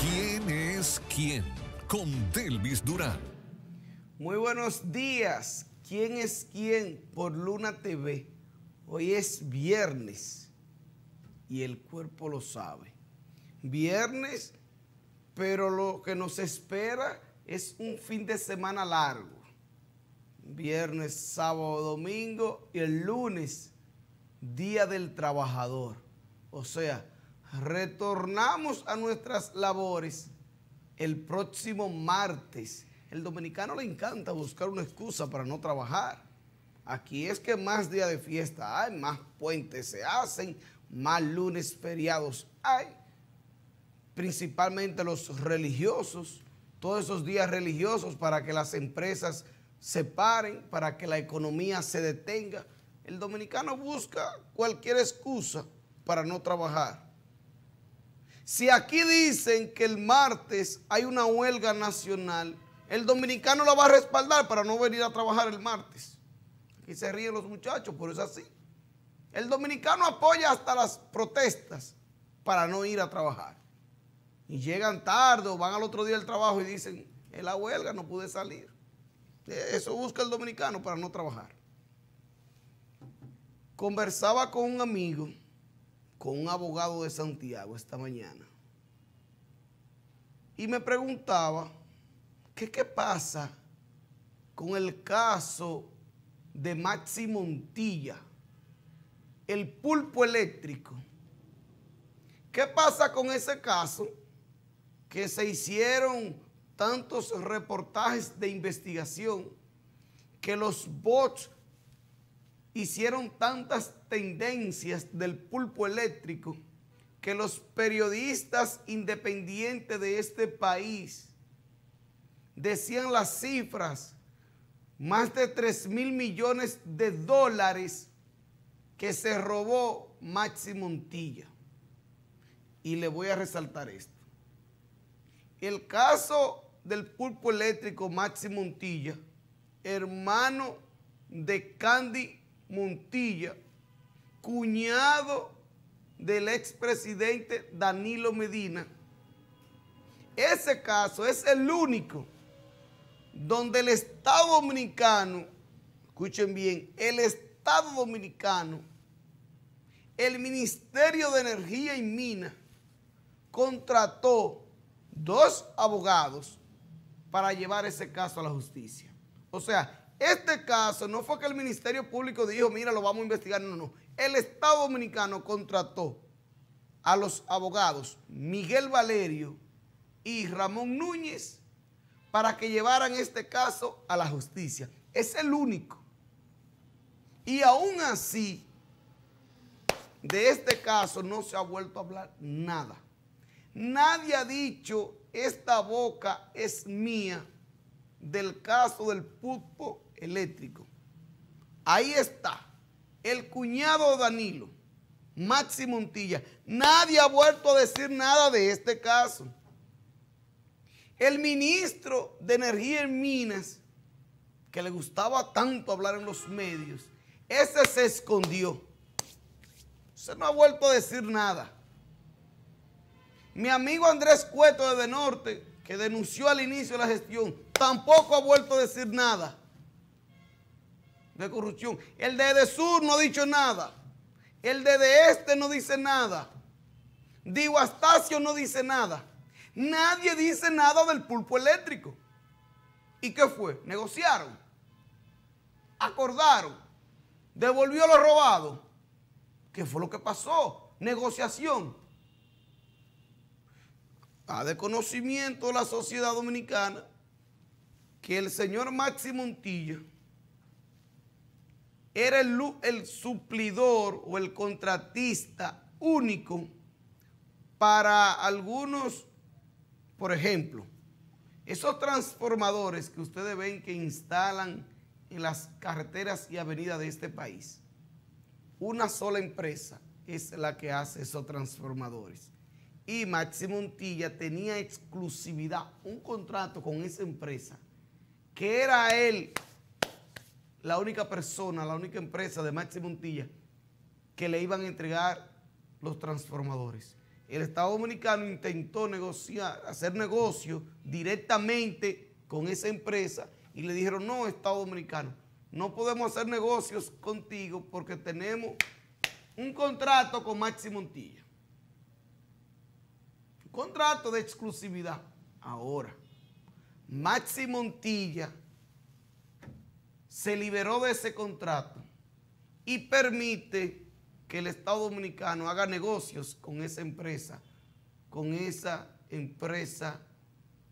¿Quién es quién? Con Delvis Durán. Muy buenos días. ¿Quién es quién? Por Luna TV. Hoy es viernes y el cuerpo lo sabe. Viernes, pero lo que nos espera es un fin de semana largo. Viernes, sábado, domingo y el lunes, Día del Trabajador. O sea, Retornamos a nuestras labores el próximo martes. El dominicano le encanta buscar una excusa para no trabajar. Aquí es que más día de fiesta hay, más puentes se hacen, más lunes feriados hay. Principalmente los religiosos, todos esos días religiosos para que las empresas se paren, para que la economía se detenga. El dominicano busca cualquier excusa para no trabajar. Si aquí dicen que el martes hay una huelga nacional, el dominicano la va a respaldar para no venir a trabajar el martes. Aquí se ríen los muchachos, pero es así. El dominicano apoya hasta las protestas para no ir a trabajar. Y llegan tarde o van al otro día del trabajo y dicen, es la huelga no pude salir. E, eso busca el dominicano para no trabajar. Conversaba con un amigo con un abogado de Santiago esta mañana y me preguntaba qué pasa con el caso de Maxi Montilla, el pulpo eléctrico. ¿Qué pasa con ese caso que se hicieron tantos reportajes de investigación que los bots hicieron tantas tendencias del pulpo eléctrico que los periodistas independientes de este país decían las cifras, más de 3 mil millones de dólares que se robó Maxi Montilla. Y le voy a resaltar esto. El caso del pulpo eléctrico Maxi Montilla, hermano de Candy Montilla, cuñado del expresidente Danilo Medina. Ese caso es el único donde el Estado Dominicano, escuchen bien, el Estado Dominicano, el Ministerio de Energía y Minas contrató dos abogados para llevar ese caso a la justicia. O sea, este caso no fue que el Ministerio Público dijo, mira, lo vamos a investigar, no, no. El Estado Dominicano contrató a los abogados Miguel Valerio y Ramón Núñez para que llevaran este caso a la justicia. Es el único. Y aún así, de este caso no se ha vuelto a hablar nada. Nadie ha dicho, esta boca es mía del caso del puto eléctrico. Ahí está. El cuñado Danilo, Máximo Untilla. Nadie ha vuelto a decir nada de este caso. El ministro de Energía en Minas, que le gustaba tanto hablar en los medios, ese se escondió. Se no ha vuelto a decir nada. Mi amigo Andrés Cueto de Norte, que denunció al inicio de la gestión, tampoco ha vuelto a decir nada. De corrupción. El de sur no ha dicho nada. El de este no dice nada. Digo Astacio no dice nada. Nadie dice nada del pulpo eléctrico. ¿Y qué fue? Negociaron. Acordaron. Devolvió lo robado. ¿Qué fue lo que pasó? Negociación. A de conocimiento la sociedad dominicana que el señor Máximo Montilla era el, el suplidor o el contratista único para algunos, por ejemplo, esos transformadores que ustedes ven que instalan en las carreteras y avenidas de este país, una sola empresa es la que hace esos transformadores. Y Maxi Montilla tenía exclusividad, un contrato con esa empresa, que era él la única persona, la única empresa de Maxi Montilla que le iban a entregar los transformadores. El Estado Dominicano intentó hacer negocio directamente con esa empresa y le dijeron, no, Estado Dominicano, no podemos hacer negocios contigo porque tenemos un contrato con Maxi Montilla. Un contrato de exclusividad. Ahora, Maxi Montilla se liberó de ese contrato y permite que el Estado Dominicano haga negocios con esa empresa, con esa empresa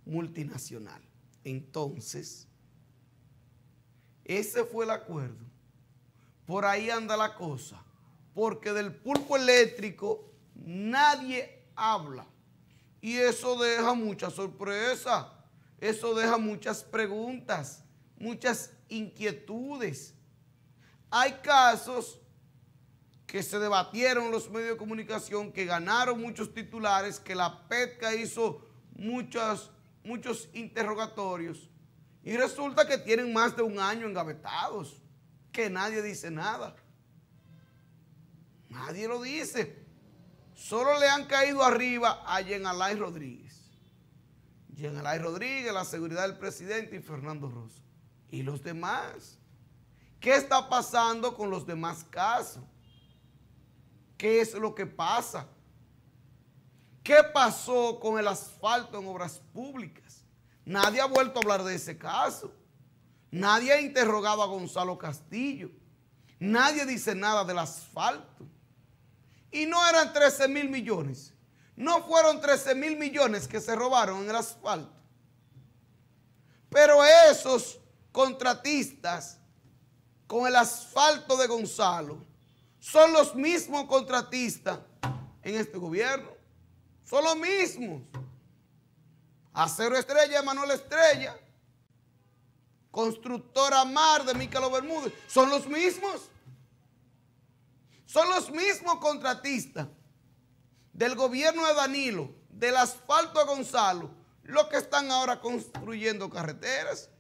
multinacional. Entonces, ese fue el acuerdo. Por ahí anda la cosa, porque del pulpo eléctrico nadie habla. Y eso deja mucha sorpresa, eso deja muchas preguntas, muchas inquietudes. Hay casos que se debatieron los medios de comunicación, que ganaron muchos titulares, que la PETCA hizo muchos interrogatorios y resulta que tienen más de un año engavetados, que nadie dice nada. Nadie lo dice. Solo le han caído arriba a Yenalay Rodríguez. Yenalay Rodríguez, la seguridad del presidente y Fernando Rosas ¿Y los demás? ¿Qué está pasando con los demás casos? ¿Qué es lo que pasa? ¿Qué pasó con el asfalto en obras públicas? Nadie ha vuelto a hablar de ese caso. Nadie ha interrogado a Gonzalo Castillo. Nadie dice nada del asfalto. Y no eran 13 mil millones. No fueron 13 mil millones que se robaron en el asfalto. Pero esos contratistas con el asfalto de Gonzalo son los mismos contratistas en este gobierno. Son los mismos. Acero Estrella, Manuel Estrella, Constructora Mar de Mícalo Bermúdez, son los mismos. Son los mismos contratistas del gobierno de Danilo, del asfalto de Gonzalo, los que están ahora construyendo carreteras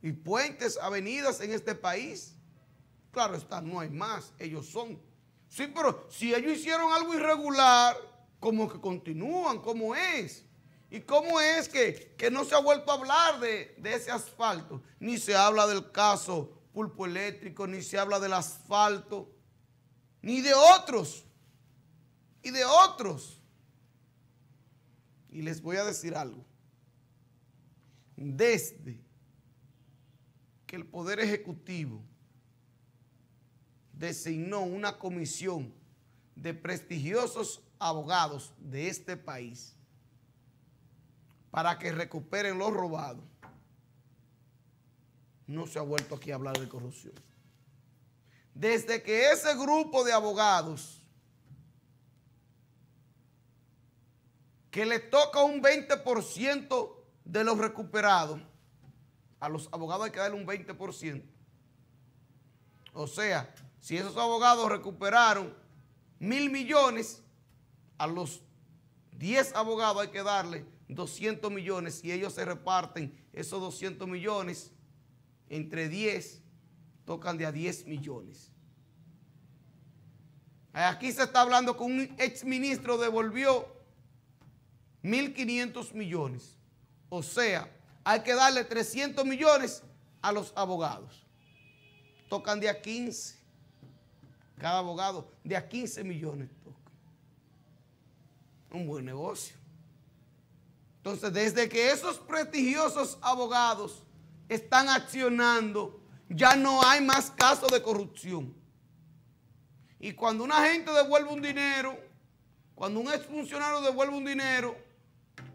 y puentes, avenidas en este país. Claro está, no hay más, ellos son. Sí, pero si ellos hicieron algo irregular, como que continúan, ¿cómo es? ¿Y cómo es que, no se ha vuelto a hablar de, de ese asfalto? Ni se habla del caso pulpo eléctrico, ni se habla del asfalto, ni de otros, y de otros. Y les voy a decir algo. Desde que el Poder Ejecutivo designó una comisión de prestigiosos abogados de este país para que recuperen los robados. no se ha vuelto aquí a hablar de corrupción. Desde que ese grupo de abogados que le toca un 20% de los recuperados, a los abogados hay que darle un 20%. O sea, si esos abogados recuperaron mil millones, a los 10 abogados hay que darle 200 millones y ellos se reparten esos 200 millones entre 10, tocan de a 10 millones. Aquí se está hablando que un exministro devolvió 1.500 millones. O sea, hay que darle 300 millones a los abogados. Tocan de a 15. Cada abogado de a 15 millones toca. Un buen negocio. Entonces, desde que esos prestigiosos abogados están accionando, ya no hay más casos de corrupción. Y cuando una gente devuelve un dinero, cuando un exfuncionario devuelve un dinero,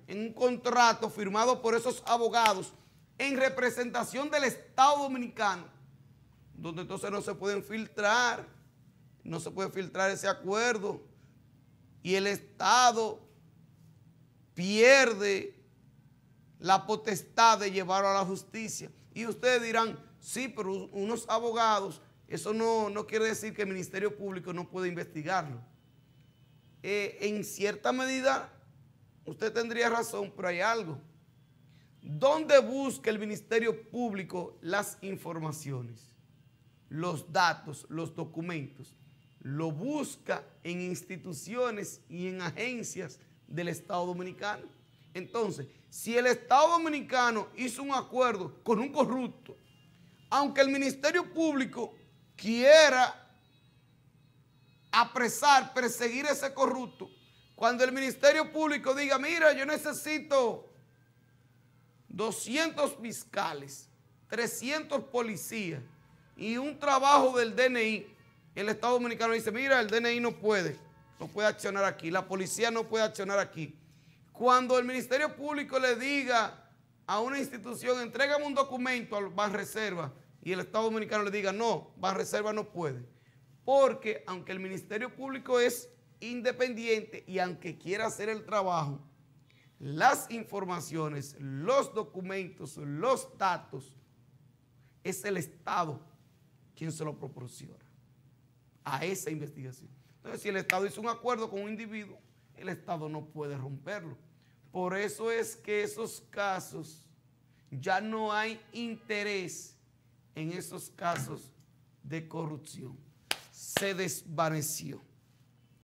en un contrato firmado por esos abogados en representación del Estado Dominicano, donde entonces no se pueden filtrar, no se puede filtrar ese acuerdo y el Estado pierde la potestad de llevarlo a la justicia. Y ustedes dirán, sí, pero unos abogados, eso no, quiere decir que el Ministerio Público no puede investigarlo. Eh, en cierta medida usted tendría razón, pero hay algo. ¿Dónde busca el Ministerio Público las informaciones, los datos, los documentos? Lo busca en instituciones y en agencias del Estado Dominicano. Entonces, si el Estado Dominicano hizo un acuerdo con un corrupto, aunque el Ministerio Público quiera apresar, perseguir a ese corrupto, cuando el Ministerio Público diga, mira, yo necesito 200 fiscales, 300 policías y un trabajo del DNI, el Estado Dominicano dice, mira, el DNI no puede, no puede accionar aquí, la policía no puede accionar aquí. Cuando el Ministerio Público le diga a una institución, entrégame un documento al reserva, y el Estado Dominicano le diga, no, reserva, no puede. Porque aunque el Ministerio Público es independiente y aunque quiera hacer el trabajo, las informaciones, los documentos, los datos, es el Estado quien se lo proporciona a esa investigación. Entonces, si el Estado hizo un acuerdo con un individuo, el Estado no puede romperlo. Por eso es que esos casos, ya no hay interés en esos casos de corrupción. Se desvaneció.